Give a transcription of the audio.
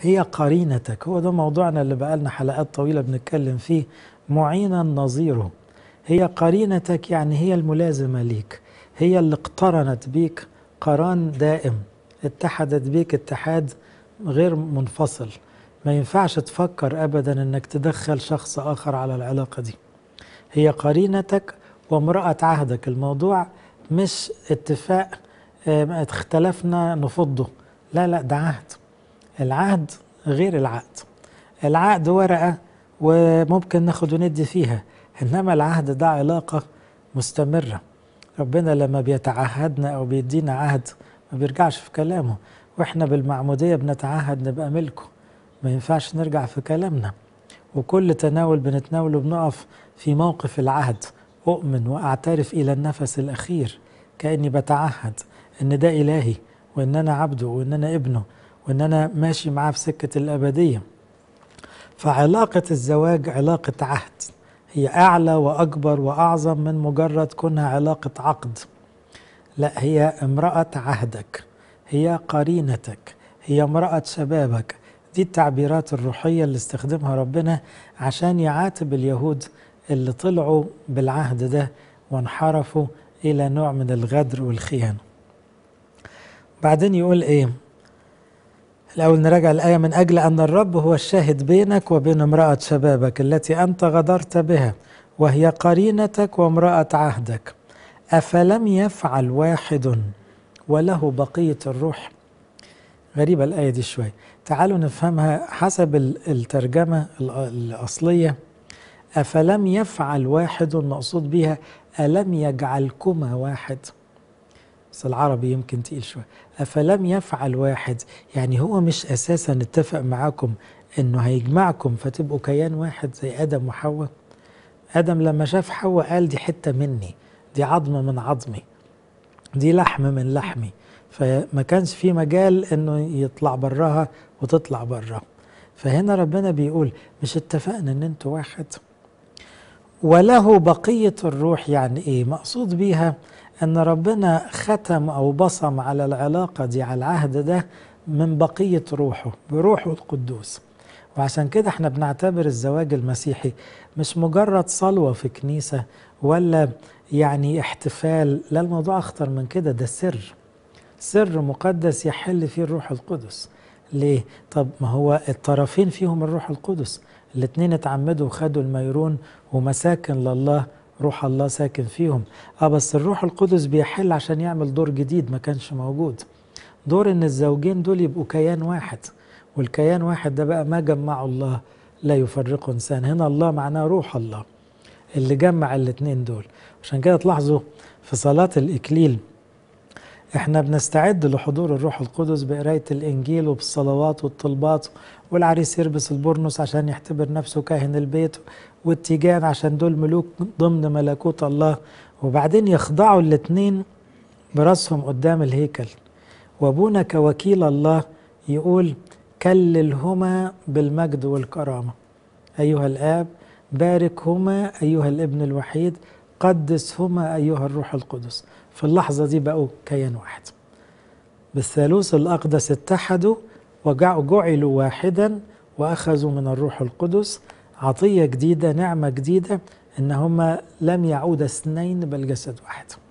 هي قرينتك هو ده موضوعنا اللي بقالنا حلقات طويلة بنتكلم فيه معينا نظيره هي قرينتك يعني هي الملازمة ليك هي اللي اقترنت بيك قران دائم اتحدت بيك اتحاد غير منفصل ما ينفعش تفكر أبدا أنك تدخل شخص آخر على العلاقة دي هي قرينتك وامرأة عهدك الموضوع مش اتفاق آه، اختلفنا نفضه لا لا ده عهد العهد غير العقد العقد ورقة وممكن ناخد وندي فيها إنما العهد ده علاقة مستمرة ربنا لما بيتعهدنا أو بيدينا عهد ما بيرجعش في كلامه وإحنا بالمعمودية بنتعهد نبقى ملكه ما ينفعش نرجع في كلامنا وكل تناول بنتناوله بنقف في موقف العهد أؤمن وأعترف إلى النفس الأخير كأني بتعهد إن ده إلهي وإن أنا عبده وإن أنا ابنه وان انا ماشي معاه في سكه الابديه فعلاقه الزواج علاقه عهد هي اعلى واكبر واعظم من مجرد كونها علاقه عقد لا هي امراه عهدك هي قرينتك هي امراه شبابك دي التعبيرات الروحيه اللي استخدمها ربنا عشان يعاتب اليهود اللي طلعوا بالعهد ده وانحرفوا الى نوع من الغدر والخيانه بعدين يقول ايه الأول نراجع الآية من أجل أن الرب هو الشاهد بينك وبين امرأة شبابك التي أنت غدرت بها وهي قرينتك وامرأة عهدك أفلم يفعل واحد وله بقية الروح غريبة الآية دي شوية تعالوا نفهمها حسب الترجمة الأصلية أفلم يفعل واحد مقصود بها ألم يجعلكما واحد بس العربي يمكن تقيل شوية أفلم يفعل واحد يعني هو مش أساسا اتفق معاكم أنه هيجمعكم فتبقوا كيان واحد زي آدم وحواء آدم لما شاف حواء قال دي حتة مني دي عظم من عظمي دي لحم من لحمي فما كانش في مجال أنه يطلع براها وتطلع برا فهنا ربنا بيقول مش اتفقنا أن أنتوا واحد وله بقية الروح يعني إيه مقصود بيها أن ربنا ختم أو بصم على العلاقة دي على العهد ده من بقية روحه بروحه القدوس وعشان كده احنا بنعتبر الزواج المسيحي مش مجرد صلوة في كنيسة ولا يعني احتفال لا الموضوع أخطر من كده ده سر سر مقدس يحل فيه الروح القدس ليه؟ طب ما هو الطرفين فيهم الروح القدس الاتنين اتعمدوا وخدوا الميرون ومساكن لله روح الله ساكن فيهم اه بس الروح القدس بيحل عشان يعمل دور جديد ما كانش موجود دور ان الزوجين دول يبقوا كيان واحد والكيان واحد ده بقى ما جمعه الله لا يفرقه انسان هنا الله معناه روح الله اللي جمع الاتنين دول عشان كده تلاحظوا في صلاة الإكليل احنا بنستعد لحضور الروح القدس بقراية الإنجيل وبالصلوات والطلبات والعريس يلبس البرنس عشان يعتبر نفسه كاهن البيت والتيجان عشان دول ملوك ضمن ملكوت الله وبعدين يخضعوا الاتنين براسهم قدام الهيكل وابونا كوكيل الله يقول كللهما بالمجد والكرامة أيها الآب باركهما أيها الابن الوحيد قدسهما أيها الروح القدس في اللحظة دي بقوا كيان واحد بالثالوث الأقدس اتحدوا وجعلوا واحدا وأخذوا من الروح القدس عطية جديدة نعمة جديدة إن هما لم يعود اثنين بل جسد واحد